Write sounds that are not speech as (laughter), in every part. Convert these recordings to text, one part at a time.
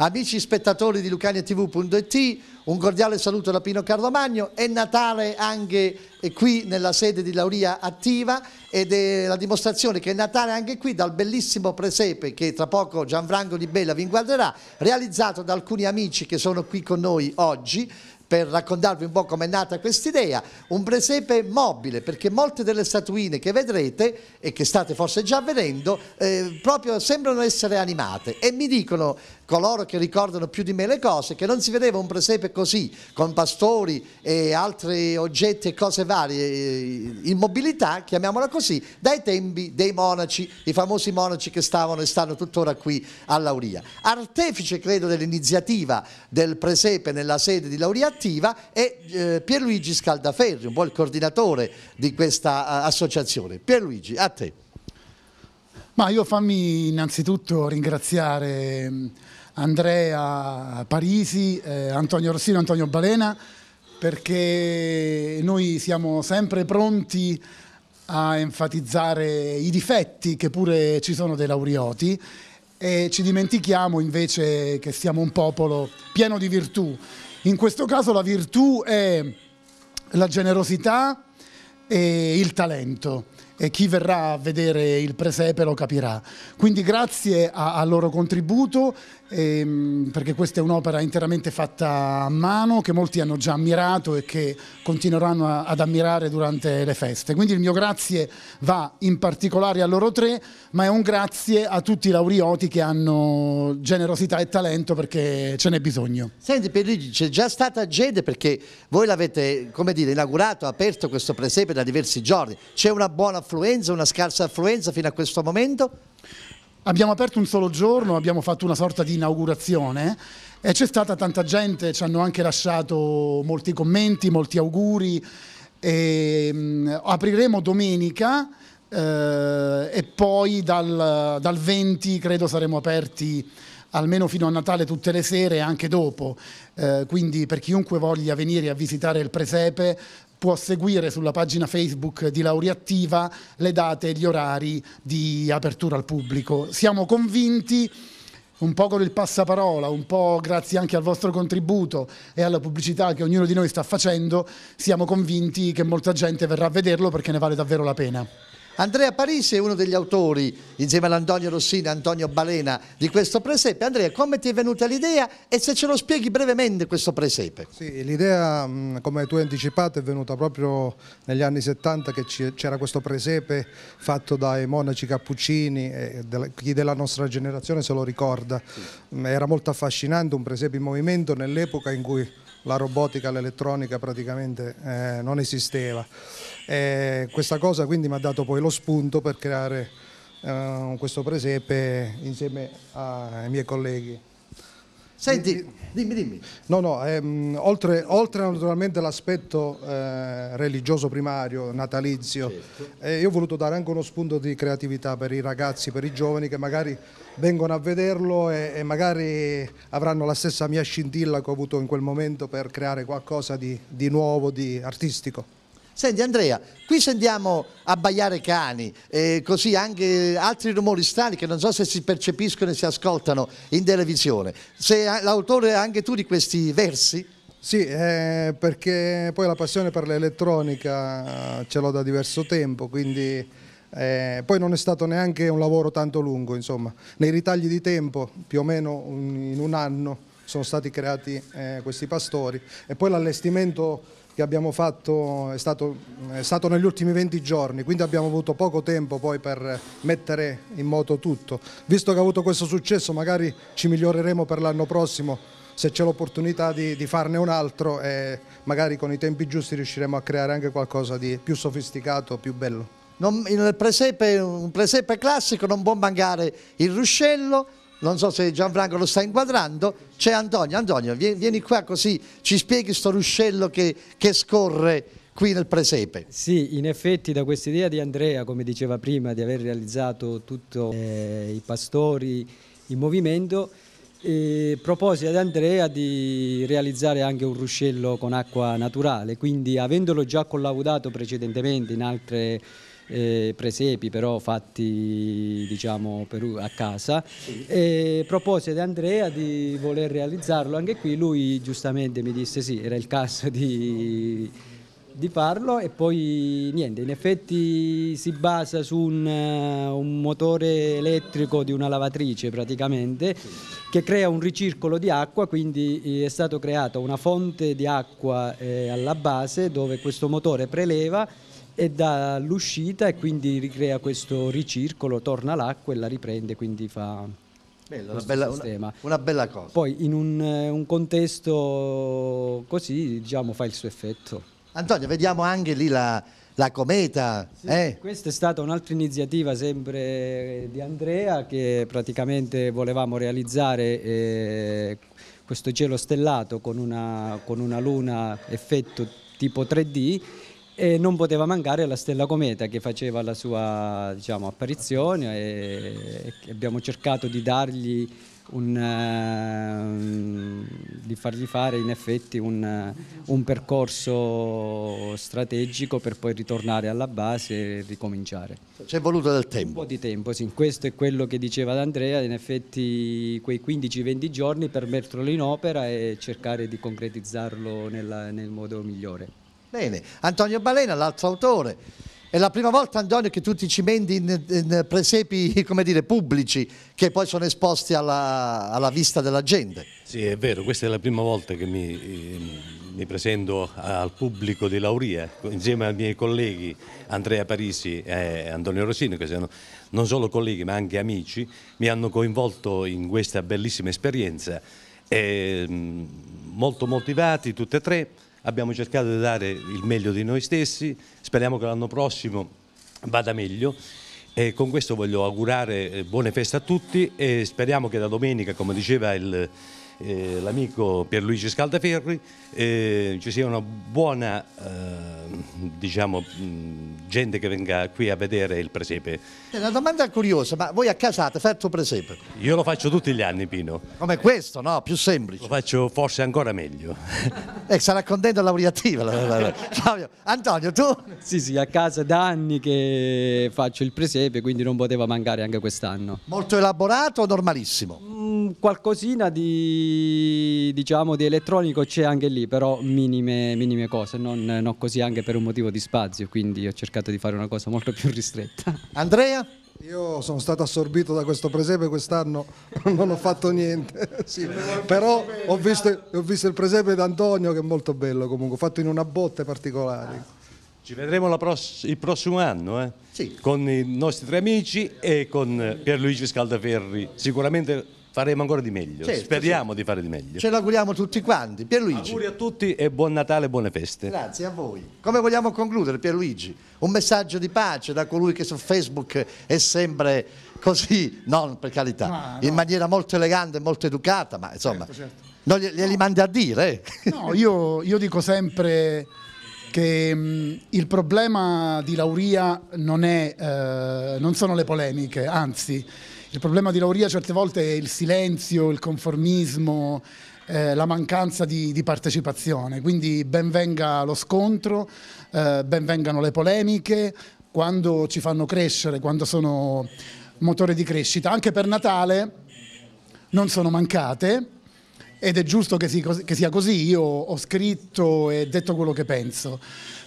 Amici spettatori di lucaniatv.it, un cordiale saluto da Pino Carlomagno, è Natale anche qui nella sede di Lauria Attiva ed è la dimostrazione che è Natale anche qui dal bellissimo presepe che tra poco Gianfranco Di Bella vi inquadrerà, realizzato da alcuni amici che sono qui con noi oggi per raccontarvi un po' com'è nata quest'idea, un presepe mobile, perché molte delle statuine che vedrete e che state forse già vedendo, eh, proprio sembrano essere animate e mi dicono coloro che ricordano più di me le cose, che non si vedeva un presepe così, con pastori e altri oggetti e cose varie, eh, in mobilità, chiamiamola così, dai tempi dei monaci, i famosi monaci che stavano e stanno tuttora qui a Lauria. Artefice, credo, dell'iniziativa del presepe nella sede di Lauria Attiva è eh, Pierluigi Scaldaferri, un po' il coordinatore di questa eh, associazione. Pierluigi, a te. Ma io fammi innanzitutto ringraziare mm, Andrea Parisi, eh, Antonio Rossino, Antonio Balena, perché noi siamo sempre pronti a enfatizzare i difetti che pure ci sono dei laureati e ci dimentichiamo invece che siamo un popolo pieno di virtù. In questo caso la virtù è la generosità e il talento e chi verrà a vedere il presepe lo capirà. Quindi grazie al loro contributo ehm, perché questa è un'opera interamente fatta a mano che molti hanno già ammirato e che continueranno a, ad ammirare durante le feste. Quindi il mio grazie va in particolare a loro tre, ma è un grazie a tutti i laureati che hanno generosità e talento perché ce n'è bisogno. Senti Pierluigi, c'è già stata gente perché voi l'avete, come dire, inaugurato, aperto questo presepe da diversi giorni. C'è una buona affluenza, una scarsa affluenza fino a questo momento? abbiamo aperto un solo giorno, abbiamo fatto una sorta di inaugurazione e c'è stata tanta gente, ci hanno anche lasciato molti commenti, molti auguri. E, mh, apriremo domenica eh, e poi dal, dal 20 credo saremo aperti almeno fino a Natale tutte le sere e anche dopo. Eh, quindi per chiunque voglia venire a visitare il presepe può seguire sulla pagina Facebook di Laureattiva le date e gli orari di apertura al pubblico. Siamo convinti un po' con il passaparola, un po' grazie anche al vostro contributo e alla pubblicità che ognuno di noi sta facendo, siamo convinti che molta gente verrà a vederlo perché ne vale davvero la pena. Andrea Parisi è uno degli autori, insieme all'Antonio Rossini, e Antonio Balena, di questo presepe. Andrea, come ti è venuta l'idea e se ce lo spieghi brevemente questo presepe? Sì, l'idea, come tu hai anticipato, è venuta proprio negli anni 70 che c'era questo presepe fatto dai monaci cappuccini, chi della nostra generazione se lo ricorda. Era molto affascinante, un presepe in movimento nell'epoca in cui la robotica, l'elettronica praticamente eh, non esisteva. E questa cosa quindi mi ha dato poi lo spunto per creare eh, questo presepe insieme ai miei colleghi. Senti, Dimmi, dimmi. No, no, ehm, oltre, oltre, naturalmente all'aspetto eh, religioso primario, natalizio, certo. eh, io ho voluto dare anche uno spunto di creatività per i ragazzi, per i giovani che magari vengono a vederlo e, e magari avranno la stessa mia scintilla che ho avuto in quel momento per creare qualcosa di, di nuovo, di artistico. Senti Andrea, qui sentiamo abbaiare cani, eh, così anche altri rumori strani che non so se si percepiscono e si ascoltano in televisione. Sei l'autore anche tu di questi versi? Sì, eh, perché poi la passione per l'elettronica ce l'ho da diverso tempo, quindi... Eh, poi non è stato neanche un lavoro tanto lungo, insomma, nei ritagli di tempo, più o meno un, in un anno, sono stati creati eh, questi pastori e poi l'allestimento che abbiamo fatto è stato, è stato, negli ultimi 20 giorni, quindi abbiamo avuto poco tempo poi per mettere in moto tutto. Visto che ha avuto questo successo magari ci miglioreremo per l'anno prossimo se c'è l'opportunità di, di, farne un altro e eh, magari con i tempi giusti riusciremo a creare anche qualcosa di più sofisticato, più bello. Non, presepe, un presepe classico non può mancare il ruscello, non so se Gianfranco lo sta inquadrando, c'è Antonio. Antonio, vieni qua così ci spieghi sto ruscello che, che scorre qui nel presepe. Sì, in effetti da questa idea di Andrea, come diceva prima, di aver realizzato tutti eh, i pastori in movimento, eh, propose ad Andrea di realizzare anche un ruscello con acqua naturale, quindi avendolo già collaudato precedentemente in altre eh, presepi però fatti diciamo, per, a casa e propose ad Andrea di voler realizzarlo anche qui, lui giustamente mi disse sì, era il caso di di farlo e poi niente, in effetti si basa su un, eh, un motore elettrico di una lavatrice praticamente che crea un ricircolo di acqua, quindi eh, è stata creata una fonte di acqua eh, alla base dove questo motore preleva e dall'uscita e quindi ricrea questo ricircolo, torna l'acqua e la riprende, quindi fa Bello, una, bella, una, una, bella, cosa. Poi in un, eh, un, contesto così diciamo fa il suo effetto. Antonio, vediamo anche lì la, la cometa. Sì, eh? Questa è stata un'altra iniziativa sempre eh, di Andrea che praticamente volevamo realizzare eh, questo cielo stellato con una, con una luna effetto tipo 3D e non poteva mancare la stella cometa che faceva la sua diciamo, apparizione e, abbiamo cercato di dargli un, eh, di fargli fare in effetti un, un percorso strategico per poi ritornare alla base e ricominciare. Ci è voluto del tempo. Un po' di tempo, sì. Questo è quello che diceva D'Andrea, in effetti quei 15-20 giorni per metterlo in opera e cercare di concretizzarlo nella, nel modo migliore. Bene, Antonio Balena, l'altro autore. È la prima volta, Antonio, che tu ti cimenti in, in presepi (laughs) dire, pubblici che poi sono esposti alla, alla, vista della gente. Sì, è vero, questa è la prima volta che mi, eh, mi presento al pubblico di Lauria, insieme ai miei colleghi Andrea Parisi e Antonio Rosino, che sono non solo colleghi ma anche amici, mi hanno coinvolto in questa bellissima esperienza. E, mm, molto motivati tutti e tre abbiamo cercato di dare il meglio di noi stessi, speriamo che l'anno prossimo vada meglio. E con questo voglio augurare eh, buone feste a tutti e speriamo che da domenica, come diceva il, eh, l'amico Pierluigi Scaldaferri, eh, ci sia una buona eh, diciamo, mh, gente che venga qui a vedere il presepe. È una domanda curiosa, ma voi a casa avete fatto presepe? Io lo faccio tutti gli anni, Pino. Come questo, no? Più semplice. Lo faccio forse ancora meglio. (laughs) eh, sarà contento laureativa. (laughs) Fabio, Antonio, tu? Sì, sì, a casa da anni che faccio il presepe, quindi non poteva mancare anche quest'anno. Molto elaborato o normalissimo? un qualcosina di, diciamo, di elettronico c'è anche lì, però minime, minime cose, non, non così anche per un motivo di spazio, quindi ho cercato di fare una cosa molto più ristretta. Andrea? Io sono stato assorbito da questo presepe quest'anno, (laughs) non ho fatto niente, (laughs) sì. però ho visto, ho visto, il presepe d'Antonio che è molto bello comunque, fatto in una botte particolare. Ci vedremo pross- il prossimo anno eh? sì. con i nostri tre amici e con Pierluigi Scaldaferri, sicuramente faremo ancora di meglio. Certo, Speriamo certo. di fare di meglio. Ce l'auguriamo tutti quanti. Pierluigi. Auguri a tutti e buon Natale e buone feste. Grazie a voi. Come vogliamo concludere, Pierluigi? Un messaggio di pace da colui che su Facebook è sempre così, (laughs) non per carità, no, no. in maniera molto elegante, e molto educata, ma insomma, certo, certo. non glieli no. mandi a dire. (laughs) No, io, io dico sempre che mh, mm, il problema di Lauria non, è, eh, non sono le polemiche, anzi il problema di Lauria certe volte è il silenzio, il conformismo, eh, la mancanza di, di, partecipazione. Quindi benvenga lo scontro, eh, ben le polemiche, quando ci fanno crescere, quando sono motore di crescita. Anche per Natale non sono mancate ed è giusto che, si, che, sia così, io ho scritto e detto quello che penso.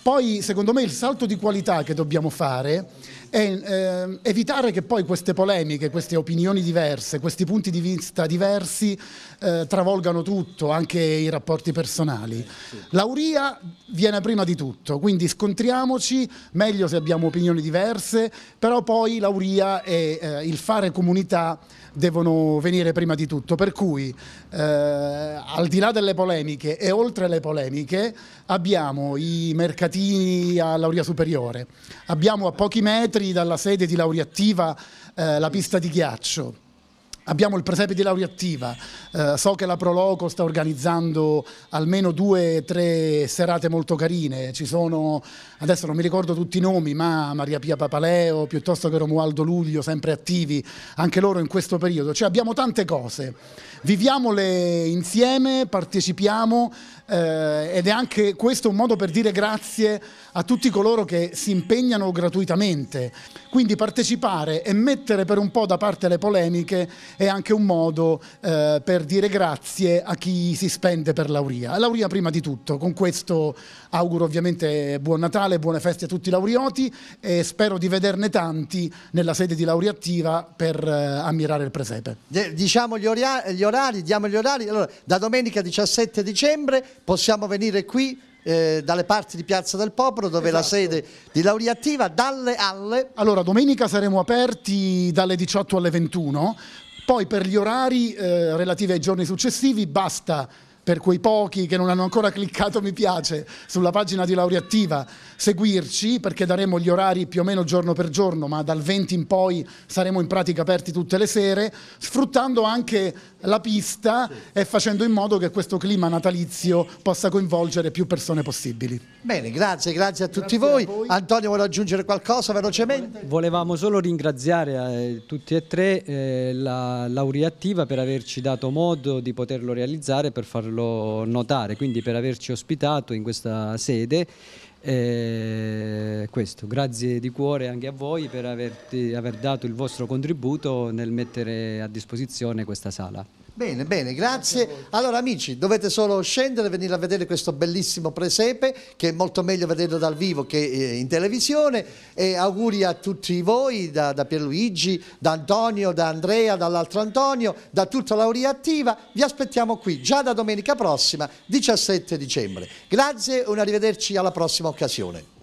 Poi secondo me il salto di qualità che dobbiamo fare e eh, evitare che poi queste polemiche, queste opinioni diverse, questi punti di vista diversi eh, travolgano tutto, anche i rapporti personali. Eh, l'auria viene prima di tutto, quindi scontriamoci, meglio se abbiamo opinioni diverse, però poi l'auria e eh, il fare comunità devono venire prima di tutto, per cui eh, al di là delle polemiche e oltre le polemiche abbiamo i mercatini all'auria superiore, abbiamo a pochi metri metri dalla sede di Laureattiva eh, la pista di ghiaccio Abbiamo il presepe di Laureattiva, eh, so che la Proloco sta organizzando almeno due o tre serate molto carine, ci sono, adesso non mi ricordo tutti i nomi, ma Maria Pia Papaleo, piuttosto che Romualdo Luglio, sempre attivi, anche loro in questo periodo, cioè abbiamo tante cose, viviamole insieme, partecipiamo eh, ed è anche questo un modo per dire grazie a tutti coloro che si impegnano gratuitamente, quindi partecipare e mettere per un po' da parte le polemiche è anche un modo eh, per dire grazie a chi si spende per Lauria. Lauria prima di tutto, con questo auguro ovviamente buon Natale, buone feste a tutti i laurioti e spero di vederne tanti nella sede di Lauria Attiva per eh, ammirare il presepe. Diciamo gli, orari, gli orari diamo gli orari. Allora, da domenica 17 dicembre possiamo venire qui eh, dalle parti di Piazza del Popolo dove esatto. è la sede di Lauria Attiva dalle alle... Allora domenica saremo aperti dalle 18 alle 21 poi per gli orari eh, relativi ai giorni successivi basta per quei pochi che non hanno ancora cliccato mi piace sulla pagina di Laureattiva, seguirci perché daremo gli orari più o meno giorno per giorno, ma dal 20 in poi saremo in pratica aperti tutte le sere, sfruttando anche la pista e facendo in modo che questo clima natalizio possa coinvolgere più persone possibili. Bene, grazie, grazie a tutti grazie voi. A voi. Antonio vuole aggiungere qualcosa velocemente? Volevamo solo ringraziare a eh, tutti e tre eh, la Laureattiva per averci dato modo di poterlo realizzare, per farlo farlo notare, quindi per averci ospitato in questa sede. Eh, questo, grazie di cuore anche a voi per averti, aver dato il vostro contributo nel mettere a disposizione questa sala. Bene, bene, grazie. Allora amici, dovete solo scendere e venire a vedere questo bellissimo presepe che è molto meglio vederlo dal vivo che eh, in televisione e auguri a tutti voi, da, da Pierluigi, da Antonio, da Andrea, dall'altro Antonio, da tutta l'Auria Attiva. Vi aspettiamo qui già da domenica prossima, 17 dicembre. Grazie e un arrivederci alla prossima occasione.